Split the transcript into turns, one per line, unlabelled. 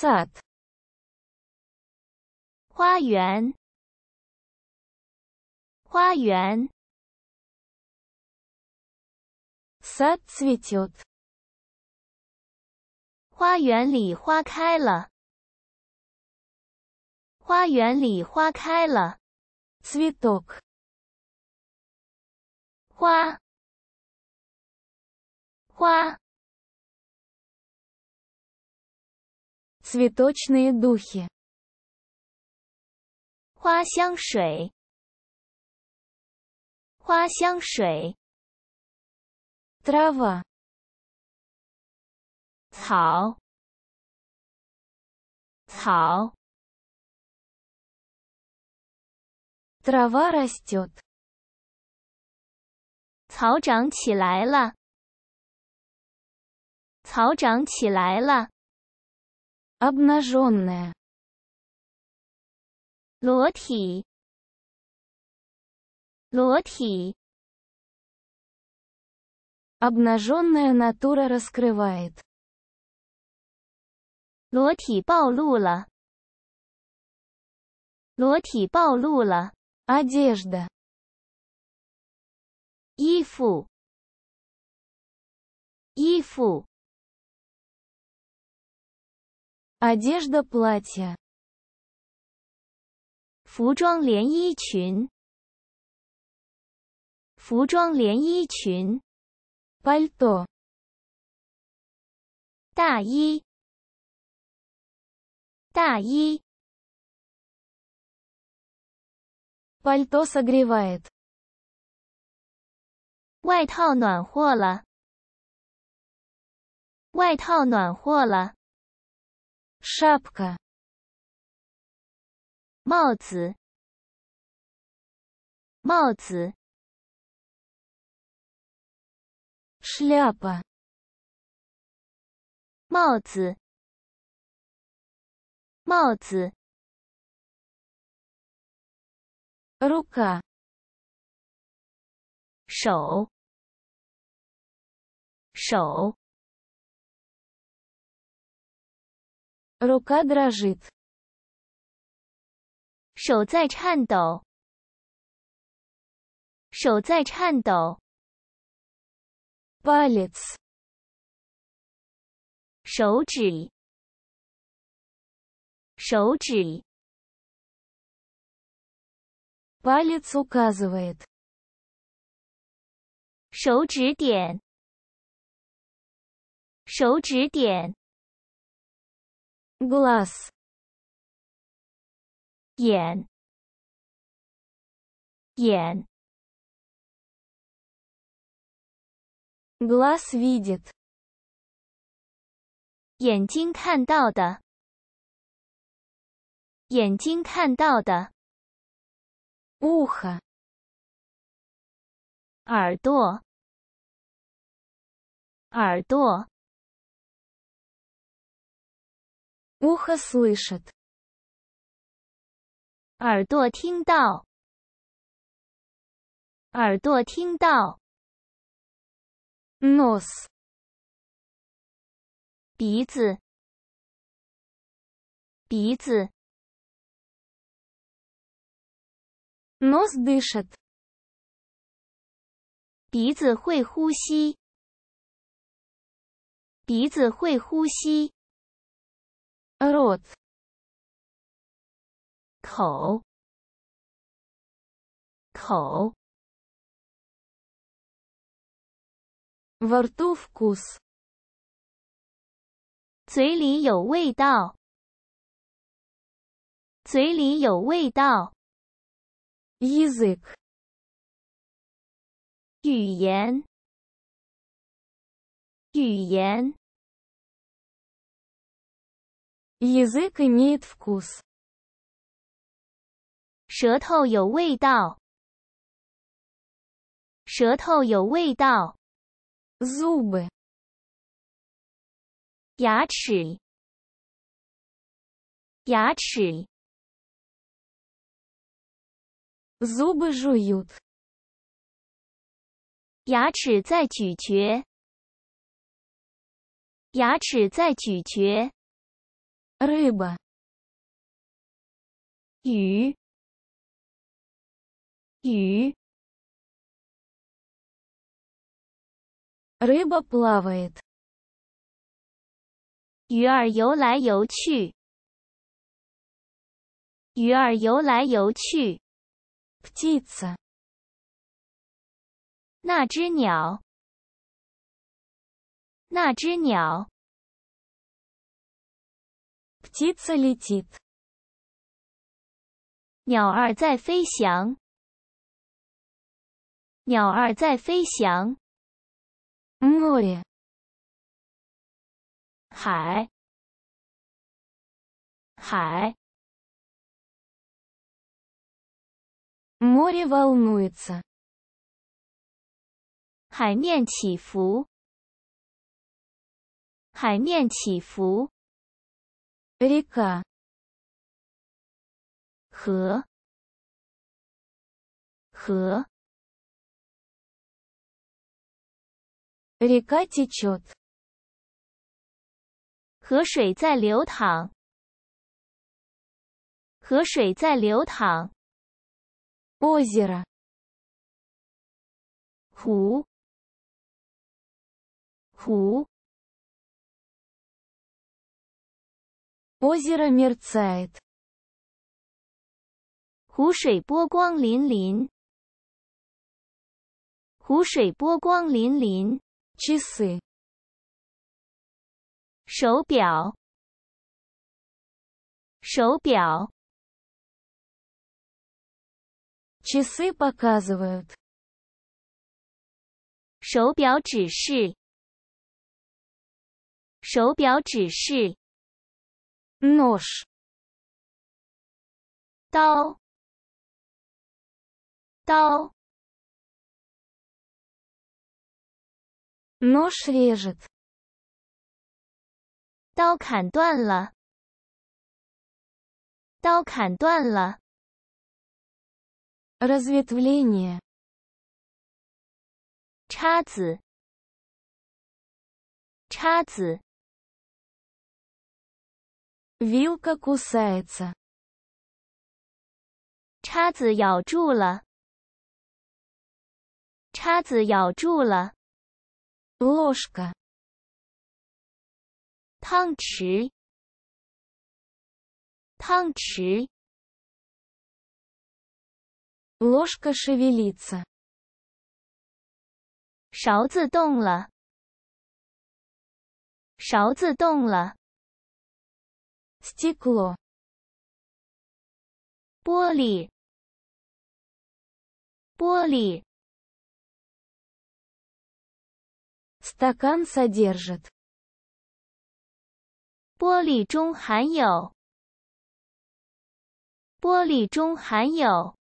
set，花园，花园，set sweet dog，花园里花开了，花园里花开了，sweet dog，花，花。Цветочные духи. 花香水。花香水。Трава. трава растет. 草长起来了。草长起来了。обнаженная лодхи лодхи обнаженная натура раскрывает лодхи паулула лодхи паулула одежда ифу ифу Адеждоплатья。服装连衣裙。服装连衣裙。Пальто。大衣。大衣。Пальто согревает。外套暖和了。外套暖和了。Schlepke，帽子。帽子。Schleppe，帽子。帽子。Ruka，手。手。手在颤抖，手在颤抖。指，手指，手指，手指点，手指点。glass 眼眼 glass видит, 眼睛看到的眼睛看到的 ухо, 耳朵耳朵 Ухо слышит，耳朵听到，耳朵听到。Нос，鼻子，鼻子。Нос дышит，鼻子会呼吸，鼻子会呼吸。口口，vrdovkus，嘴里有味道，嘴里有味道。izik，语言，语言。Is it mitvkus？舌头有味道。舌头有味道。Zub。牙齿。牙齿。Zub zhuyut。牙齿在咀嚼。牙齿在咀嚼。рыба, рыба плавает. 鱼儿游来游去鱼儿游来游去 птица. 那只鸟那只鸟鸡子里鸡，鸟儿在飞翔，鸟儿在飞翔。Море，海，海，Море волнуется，海面起伏，海面起伏。Erika，河，河，Erika ti chut，河水在流淌，河水在流淌。Ozero，湖，湖。Озеро мерцает. 湖水波光粼粼。湖水波光粼粼。Часы. 手表。手表。Часы показывают. 手表指示。手表指示。нож，刀，刀，нож режет，刀砍断了，刀砍断了。разветвление，叉子，叉子。Вилка кусается。叉子咬住了。叉子咬住了。Ложка. 汤匙。汤匙。Ложка шевелится。勺子动了。勺子动了。стекло, поли, поли, стакан содержит. 玻璃中含有，玻璃中含有